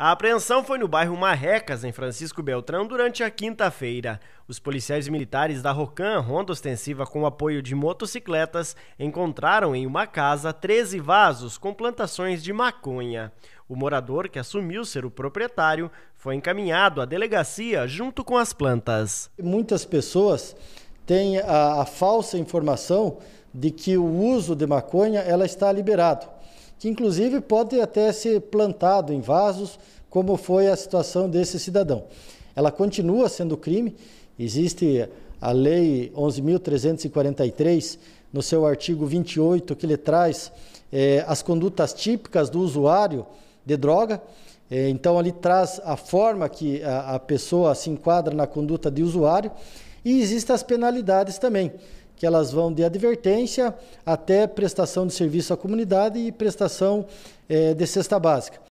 A apreensão foi no bairro Marrecas, em Francisco Beltrão, durante a quinta-feira. Os policiais militares da Rocan, ronda ostensiva com apoio de motocicletas, encontraram em uma casa 13 vasos com plantações de maconha. O morador, que assumiu ser o proprietário, foi encaminhado à delegacia junto com as plantas. Muitas pessoas têm a, a falsa informação de que o uso de maconha ela está liberado que inclusive pode até ser plantado em vasos, como foi a situação desse cidadão. Ela continua sendo crime, existe a Lei 11.343, no seu artigo 28, que ele traz é, as condutas típicas do usuário de droga. É, então, ali traz a forma que a, a pessoa se enquadra na conduta de usuário. E existem as penalidades também que elas vão de advertência até prestação de serviço à comunidade e prestação é, de cesta básica.